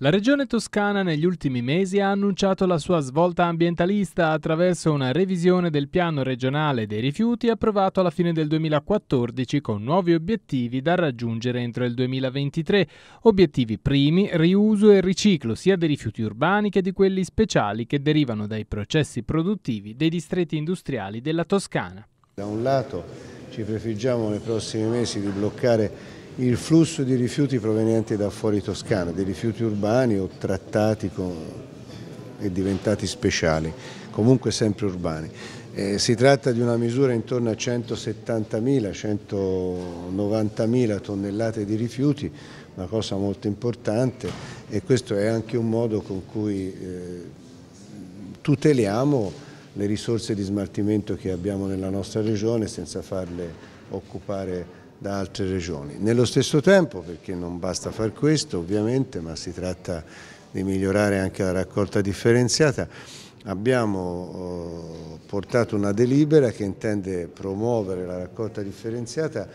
La regione toscana negli ultimi mesi ha annunciato la sua svolta ambientalista attraverso una revisione del piano regionale dei rifiuti approvato alla fine del 2014 con nuovi obiettivi da raggiungere entro il 2023. Obiettivi primi, riuso e riciclo sia dei rifiuti urbani che di quelli speciali che derivano dai processi produttivi dei distretti industriali della Toscana. Da un lato ci prefiggiamo nei prossimi mesi di bloccare il flusso di rifiuti provenienti da fuori Toscana, dei rifiuti urbani o trattati con... e diventati speciali, comunque sempre urbani. Eh, si tratta di una misura intorno a 170.000-190.000 tonnellate di rifiuti, una cosa molto importante e questo è anche un modo con cui eh, tuteliamo le risorse di smaltimento che abbiamo nella nostra regione senza farle occupare da altre regioni. Nello stesso tempo, perché non basta far questo ovviamente, ma si tratta di migliorare anche la raccolta differenziata, abbiamo eh, portato una delibera che intende promuovere la raccolta differenziata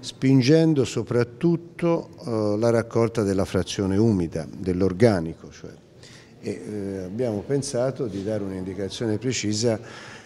spingendo soprattutto eh, la raccolta della frazione umida, dell'organico. Cioè. Eh, abbiamo pensato di dare un'indicazione precisa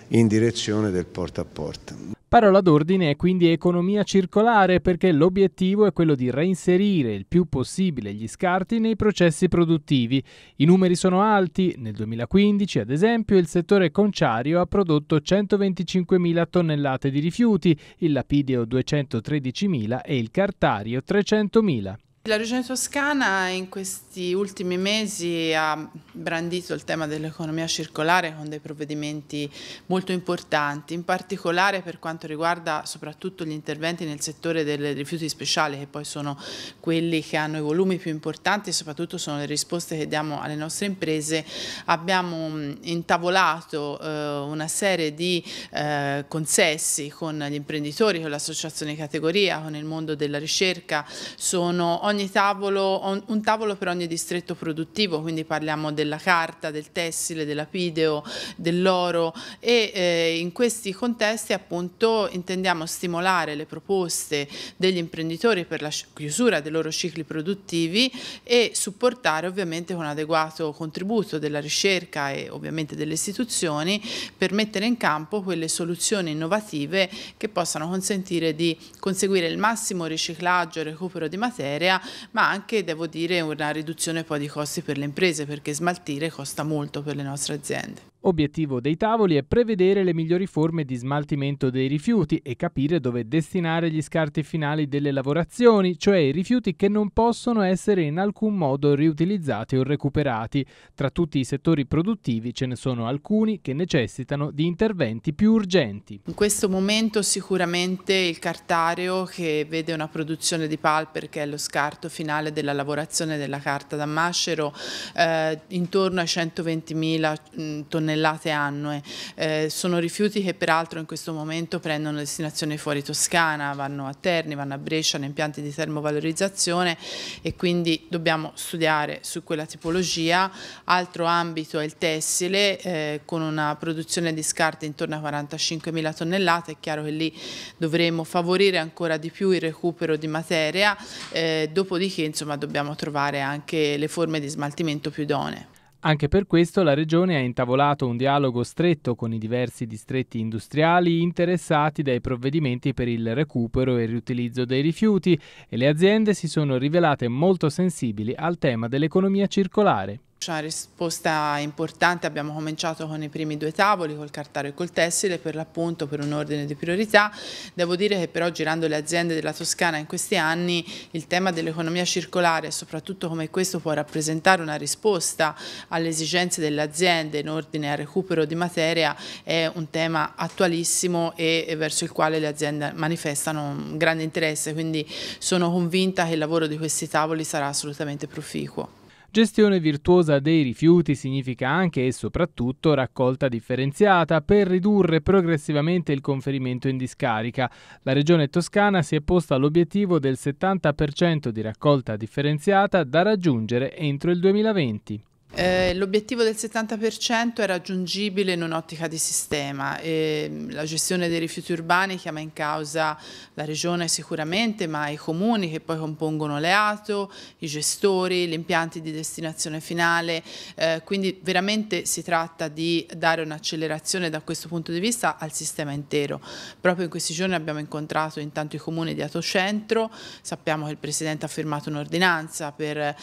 in direzione del porta a porta. Parola d'ordine è quindi economia circolare perché l'obiettivo è quello di reinserire il più possibile gli scarti nei processi produttivi. I numeri sono alti, nel 2015 ad esempio il settore conciario ha prodotto 125.000 tonnellate di rifiuti, il lapideo 213.000 e il cartario 300.000. La regione toscana in questi ultimi mesi ha brandito il tema dell'economia circolare con dei provvedimenti molto importanti, in particolare per quanto riguarda soprattutto gli interventi nel settore dei rifiuti speciali, che poi sono quelli che hanno i volumi più importanti e soprattutto sono le risposte che diamo alle nostre imprese. Abbiamo mm, intavolato eh, una serie di eh, consessi con gli imprenditori, con l'associazione di categoria, con il mondo della ricerca, sono ogni tavolo, un tavolo per ogni distretto produttivo, quindi parliamo della carta, del tessile, della pideo, dell'oro e eh, in questi contesti appunto intendiamo stimolare le proposte degli imprenditori per la chiusura dei loro cicli produttivi e supportare ovviamente con adeguato contributo della ricerca e ovviamente delle istituzioni per mettere in campo quelle soluzioni innovative che possano consentire di conseguire il massimo riciclaggio e recupero di materia ma anche devo dire una riduzione poi di costi per le imprese perché smaltire costa molto per le nostre aziende. Obiettivo dei tavoli è prevedere le migliori forme di smaltimento dei rifiuti e capire dove destinare gli scarti finali delle lavorazioni, cioè i rifiuti che non possono essere in alcun modo riutilizzati o recuperati. Tra tutti i settori produttivi ce ne sono alcuni che necessitano di interventi più urgenti. In questo momento sicuramente il cartario che vede una produzione di palper che è lo scarto finale della lavorazione della carta da mascero eh, intorno ai 120.000 mm, tonnellate tonnellate annue. Eh, sono rifiuti che peraltro in questo momento prendono destinazione fuori Toscana, vanno a Terni, vanno a Brescia, in impianti di termovalorizzazione e quindi dobbiamo studiare su quella tipologia. Altro ambito è il tessile eh, con una produzione di scarte intorno a 45.000 tonnellate, è chiaro che lì dovremo favorire ancora di più il recupero di materia, eh, dopodiché insomma, dobbiamo trovare anche le forme di smaltimento più idonee. Anche per questo la Regione ha intavolato un dialogo stretto con i diversi distretti industriali interessati dai provvedimenti per il recupero e riutilizzo dei rifiuti e le aziende si sono rivelate molto sensibili al tema dell'economia circolare. C'è una risposta importante, abbiamo cominciato con i primi due tavoli, col cartaro e col tessile, per l'appunto per un ordine di priorità. Devo dire che però girando le aziende della Toscana in questi anni il tema dell'economia circolare, soprattutto come questo, può rappresentare una risposta alle esigenze delle aziende in ordine al recupero di materia, è un tema attualissimo e verso il quale le aziende manifestano un grande interesse, quindi sono convinta che il lavoro di questi tavoli sarà assolutamente proficuo. Gestione virtuosa dei rifiuti significa anche e soprattutto raccolta differenziata per ridurre progressivamente il conferimento in discarica. La Regione Toscana si è posta all'obiettivo del 70% di raccolta differenziata da raggiungere entro il 2020. Eh, l'obiettivo del 70% è raggiungibile in un'ottica di sistema. E ehm, la gestione dei rifiuti urbani chiama in causa la regione sicuramente, ma i comuni che poi compongono le ATO, i gestori, gli impianti di destinazione finale. Eh, quindi veramente si tratta di dare un'accelerazione da questo punto di vista al sistema intero. Proprio in questi giorni abbiamo incontrato intanto i comuni di Ato Centro. sappiamo che il Presidente ha firmato un'ordinanza per eh,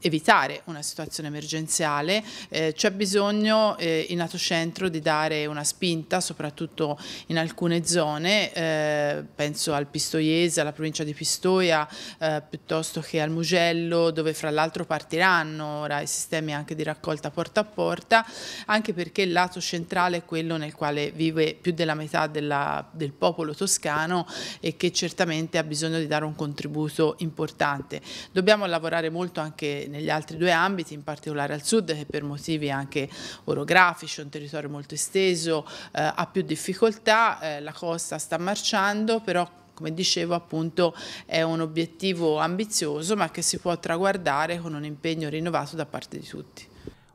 evitare una situazione emergenziale, eh, c'è bisogno eh, in centro di dare una spinta, soprattutto in alcune zone, eh, penso al Pistoiese, alla provincia di Pistoia, eh, piuttosto che al Mugello, dove fra l'altro partiranno ora i sistemi anche di raccolta porta a porta, anche perché il lato centrale è quello nel quale vive più della metà della, del popolo toscano e che certamente ha bisogno di dare un contributo importante. Dobbiamo lavorare molto anche negli altri due ambiti, in particolare particolare al sud che per motivi anche orografici, un territorio molto esteso, eh, ha più difficoltà, eh, la costa sta marciando, però come dicevo appunto è un obiettivo ambizioso ma che si può traguardare con un impegno rinnovato da parte di tutti.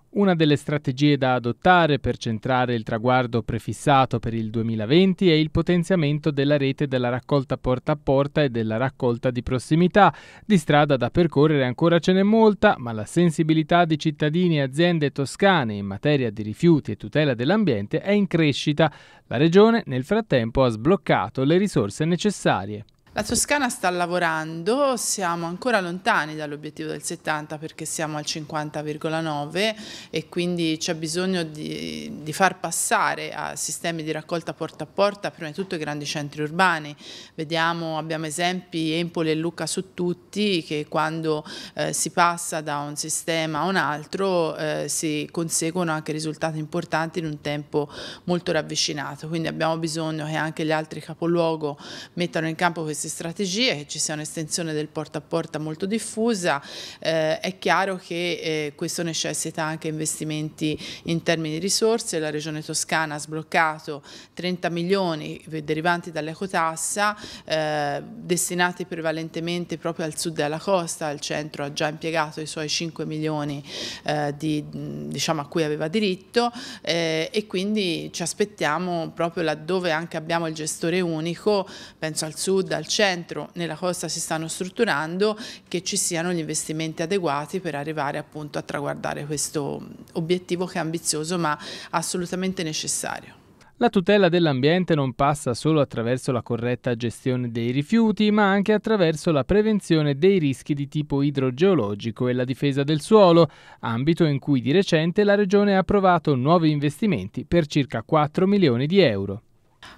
Una delle strategie da adottare per centrare il traguardo prefissato per il 2020 è il potenziamento della rete della raccolta porta a porta e della raccolta di prossimità. Di strada da percorrere ancora ce n'è molta, ma la sensibilità di cittadini e aziende toscane in materia di rifiuti e tutela dell'ambiente è in crescita. La Regione nel frattempo ha sbloccato le risorse necessarie. La Toscana sta lavorando, siamo ancora lontani dall'obiettivo del 70 perché siamo al 50,9 e quindi c'è bisogno di, di, far passare a sistemi di raccolta porta a porta prima di tutto i grandi centri urbani. Vediamo, abbiamo esempi Empoli e Lucca su tutti che quando eh, si passa da un sistema a un altro eh, si conseguono anche risultati importanti in un tempo molto ravvicinato. Quindi abbiamo bisogno che anche gli altri capoluogo mettano in campo questi queste strategie, che ci sia un'estensione del porta a porta molto diffusa, eh, è chiaro che eh, questo necessita anche investimenti in termini di risorse, la Regione Toscana ha sbloccato 30 milioni derivanti dall'ecotassa, eh, destinati prevalentemente proprio al sud e alla costa, il centro ha già impiegato i suoi 5 milioni eh, di, diciamo, a cui aveva diritto eh, e quindi ci aspettiamo proprio laddove anche abbiamo il gestore unico, penso al sud, al centro, centro, nella costa si stanno strutturando, che ci siano gli investimenti adeguati per arrivare appunto a traguardare questo obiettivo che è ambizioso ma assolutamente necessario. La tutela dell'ambiente non passa solo attraverso la corretta gestione dei rifiuti, ma anche attraverso la prevenzione dei rischi di tipo idrogeologico e la difesa del suolo, ambito in cui di recente la Regione ha approvato nuovi investimenti per circa 4 milioni di euro.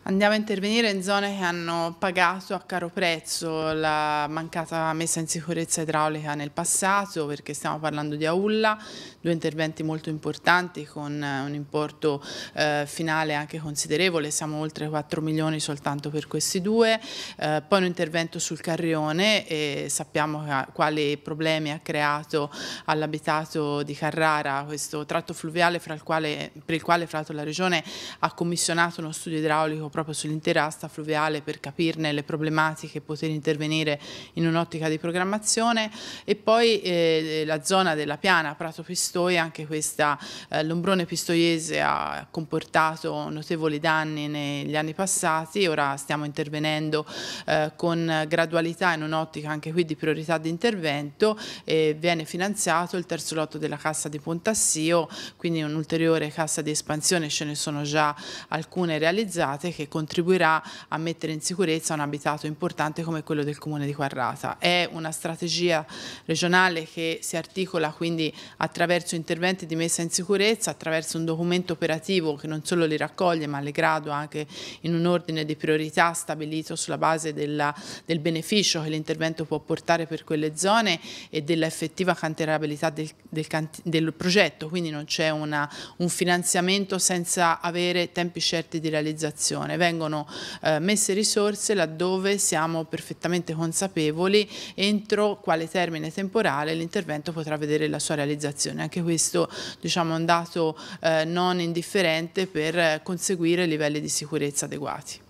Andiamo a intervenire in zone che hanno pagato a caro prezzo la mancata messa in sicurezza idraulica nel passato, perché stiamo parlando di Aulla, due interventi molto importanti con eh, un importo eh, finale anche considerevole, siamo oltre 4 milioni soltanto per questi due, eh, poi un intervento sul Carrione e sappiamo quali problemi ha creato all'abitato di Carrara questo tratto fluviale il quale, per il quale fra l'altro la Regione ha commissionato uno studio idraulico storico proprio sull'intera asta fluviale per capirne le problematiche e poter intervenire in un'ottica di programmazione e poi eh, la zona della piana Prato Pistoia, anche questa eh, l'ombrone pistoiese ha comportato notevoli danni negli anni passati, ora stiamo intervenendo eh, con gradualità in un'ottica anche qui di priorità di intervento e viene finanziato il terzo lotto della cassa di Pontassio, quindi un'ulteriore cassa di espansione, ce ne sono già alcune realizzate importante che contribuirà a mettere in sicurezza un abitato importante come quello del comune di Quarrata. È una strategia regionale che si articola quindi attraverso interventi di messa in sicurezza, attraverso un documento operativo che non solo li raccoglie ma le gradua anche in un ordine di priorità stabilito sulla base della, del beneficio che l'intervento può portare per quelle zone e dell'effettiva canterabilità del, del, del, progetto, quindi non c'è un finanziamento senza avere tempi certi di realizzazione formazione, vengono eh, messe risorse laddove siamo perfettamente consapevoli entro quale termine temporale l'intervento potrà vedere la sua realizzazione. Anche questo diciamo, è un dato eh, non indifferente per eh, conseguire livelli di sicurezza adeguati.